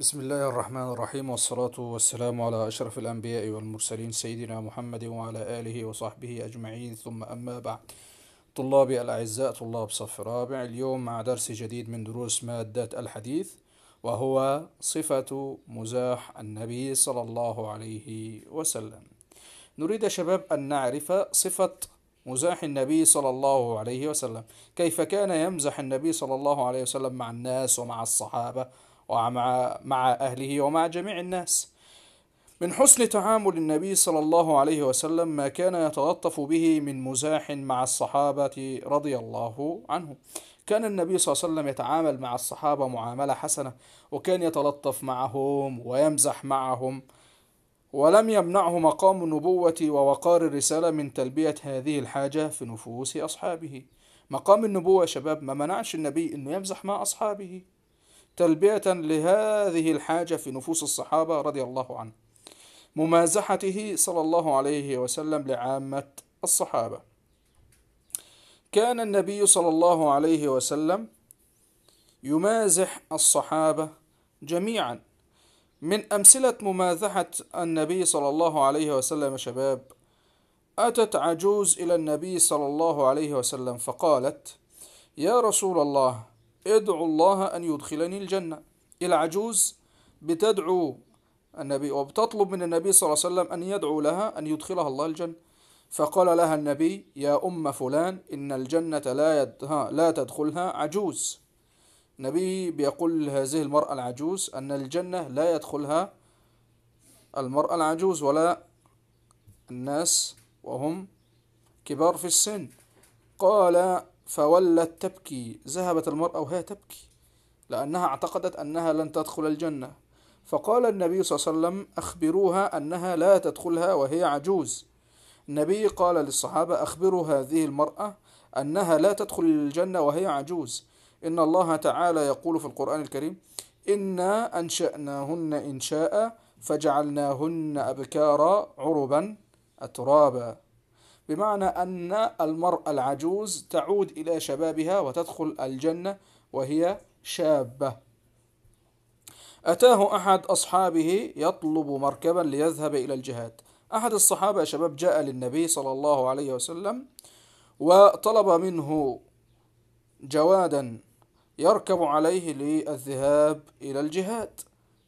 بسم الله الرحمن الرحيم والصلاة والسلام على أشرف الأنبياء والمرسلين سيدنا محمد وعلى آله وصحبه أجمعين ثم أما بعد طلابي الأعزاء طلاب صف رابع اليوم مع درس جديد من دروس مادة الحديث وهو صفة مزاح النبي صلى الله عليه وسلم نريد يا شباب أن نعرف صفة مزاح النبي صلى الله عليه وسلم كيف كان يمزح النبي صلى الله عليه وسلم مع الناس ومع الصحابة ومع مع أهله ومع جميع الناس من حسن تعامل النبي صلى الله عليه وسلم ما كان يتلطف به من مزاح مع الصحابة رضي الله عنهم كان النبي صلى الله عليه وسلم يتعامل مع الصحابة معاملة حسنة وكان يتلطف معهم ويمزح معهم ولم يمنعه مقام النبوة ووقار الرسالة من تلبية هذه الحاجة في نفوس أصحابه مقام النبوة يا شباب ما منعش النبي أنه يمزح مع أصحابه تلبية لهذه الحاجة في نفوس الصحابة رضي الله عنه ممازحته صلى الله عليه وسلم لعامة الصحابة كان النبي صلى الله عليه وسلم يمازح الصحابة جميعا من أمثلة ممازحة النبي صلى الله عليه وسلم شباب أتت عجوز إلى النبي صلى الله عليه وسلم فقالت يا رسول الله ادعو الله أن يدخلني الجنة العجوز بتدعو النبي وبتطلب من النبي صلى الله عليه وسلم أن يدعو لها أن يدخلها الله الجنة فقال لها النبي يا أم فلان إن الجنة لا, يدها لا تدخلها عجوز النبي بيقول هذه المرأة العجوز أن الجنة لا يدخلها المرأة العجوز ولا الناس وهم كبار في السن قال فولت تبكي ذهبت المرأة وهي تبكي لأنها اعتقدت أنها لن تدخل الجنة فقال النبي صلى الله عليه وسلم أخبروها أنها لا تدخلها وهي عجوز النبي قال للصحابة أخبروا هذه المرأة أنها لا تدخل الجنة وهي عجوز إن الله تعالى يقول في القرآن الكريم إنا أنشأناهن إنشاء فجعلناهن أبكارا عربا أترابا بمعنى أن المرأة العجوز تعود إلى شبابها وتدخل الجنة وهي شابة أتاه أحد أصحابه يطلب مركبا ليذهب إلى الجهاد أحد الصحابة شباب جاء للنبي صلى الله عليه وسلم وطلب منه جوادا يركب عليه للذهاب إلى الجهاد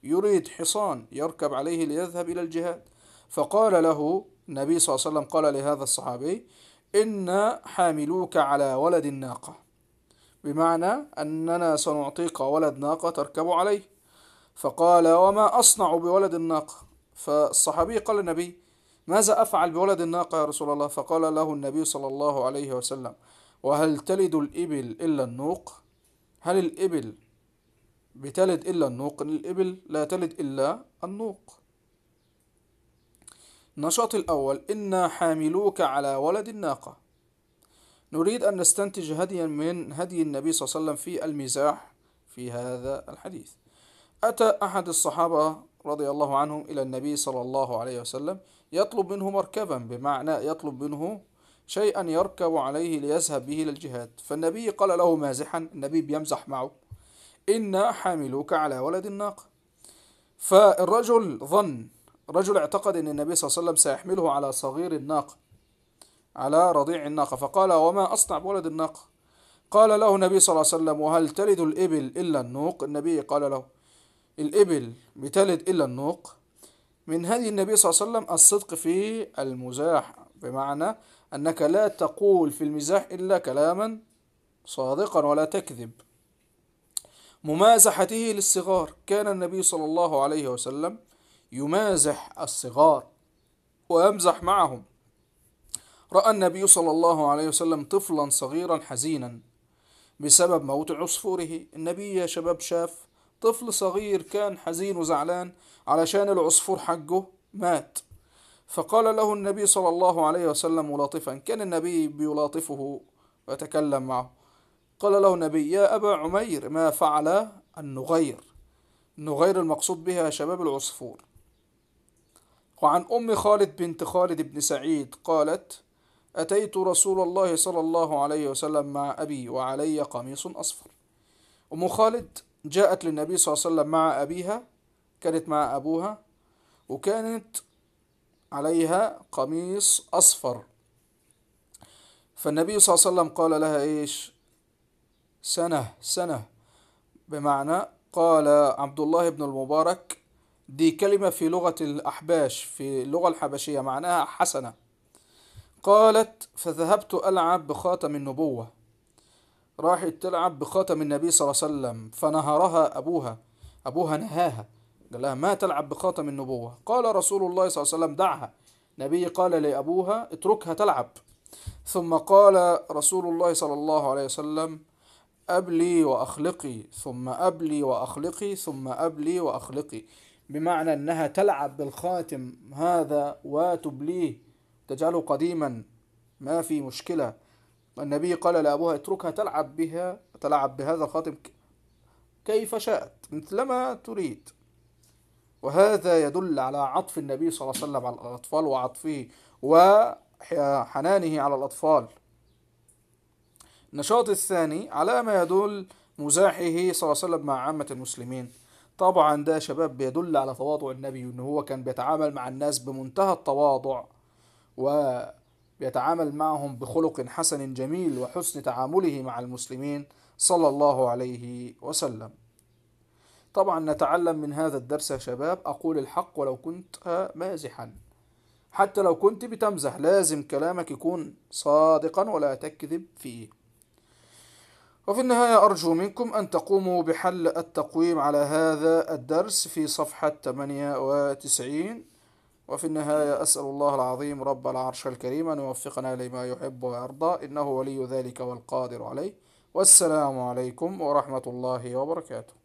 يريد حصان يركب عليه ليذهب إلى الجهاد فقال له النبي صلى الله عليه وسلم قال لهذا الصحابي إن حاملوك على ولد الناقة بمعنى أننا سنعطيك ولد ناقة تركب عليه فقال وما أصنع بولد الناقة فالصحابي قال النبي ماذا أفعل بولد الناقة يا رسول الله فقال له النبي صلى الله عليه وسلم وهل تلد الإبل إلا النوق هل الإبل بتلد إلا النوق الإبل لا تلد إلا النوق النشاط الأول إنا حاملوك على ولد الناقة نريد أن نستنتج هديا من هدي النبي صلى الله عليه وسلم في المزاح في هذا الحديث أتى أحد الصحابة رضي الله عنهم إلى النبي صلى الله عليه وسلم يطلب منه مركبا بمعنى يطلب منه شيئا يركب عليه ليذهب به للجهاد فالنبي قال له مازحا النبي بيمزح معه إنا حاملوك على ولد الناقة فالرجل ظن رجل اعتقد أن النبي صلى الله عليه وسلم سيحمله على صغير الناقة على رضيع الناقة فقال وما أصنع بولد الناقة قال له النبي صلى الله عليه وسلم وهل تلد الإبل إلا النوق النبي قال له الإبل بتلد إلا النوق من هذه النبي صلى الله عليه وسلم الصدق في المزاح بمعنى أنك لا تقول في المزاح إلا كلاما صادقا ولا تكذب ممازحته للصغار كان النبي صلى الله عليه وسلم يمازح الصغار ويمزح معهم رأى النبي صلى الله عليه وسلم طفلا صغيرا حزينا بسبب موت عصفوره النبي يا شباب شاف طفل صغير كان حزين وزعلان علشان العصفور حجه مات فقال له النبي صلى الله عليه وسلم ملاطفا كان النبي بيلاطفه ويتكلم معه قال له النبي يا أبا عمير ما فعل النغير النغير المقصود بها شباب العصفور وعن أم خالد بنت خالد بن سعيد قالت أتيت رسول الله صلى الله عليه وسلم مع أبي وعلي قميص أصفر أم خالد جاءت للنبي صلى الله عليه وسلم مع أبيها كانت مع أبوها وكانت عليها قميص أصفر فالنبي صلى الله عليه وسلم قال لها إيش سنة سنة بمعنى قال عبد الله بن المبارك دي كلمة في لغة الأحباش في اللغة الحبشية معناها حسنة قالت فذهبت ألعب بخاتم النبوة راحت تلعب بخاتم النبي صلى الله عليه وسلم فنهرها أبوها أبوها نهاها قال لها ما تلعب بخاتم النبوة قال رسول الله صلى الله عليه وسلم دعها نبي قال لأبوها اتركها تلعب ثم قال رسول الله صلى الله عليه وسلم أبلي وأخلقي ثم أبلي وأخلقي ثم أبلي وأخلقي بمعنى أنها تلعب بالخاتم هذا وتبليه تجعله قديما ما في مشكلة النبي قال لأبوها اتركها تلعب بها تلعب بهذا الخاتم كيف شاءت مثلما تريد وهذا يدل على عطف النبي صلى الله عليه وسلم على الأطفال وعطفه وحنانه على الأطفال النشاط الثاني على ما يدل مزاحه صلى الله عليه وسلم مع عامة المسلمين طبعا ده يا شباب بيدل على تواضع النبي ان هو كان بيتعامل مع الناس بمنتهى التواضع وبيتعامل معهم بخلق حسن جميل وحسن تعامله مع المسلمين صلى الله عليه وسلم طبعا نتعلم من هذا الدرس يا شباب أقول الحق ولو كنت مازحا حتى لو كنت بتمزح لازم كلامك يكون صادقا ولا تكذب فيه وفي النهاية أرجو منكم أن تقوموا بحل التقويم على هذا الدرس في صفحة 98 وفي النهاية أسأل الله العظيم رب العرش الكريم أن يوفقنا لما يحب ويرضى إنه ولي ذلك والقادر عليه والسلام عليكم ورحمة الله وبركاته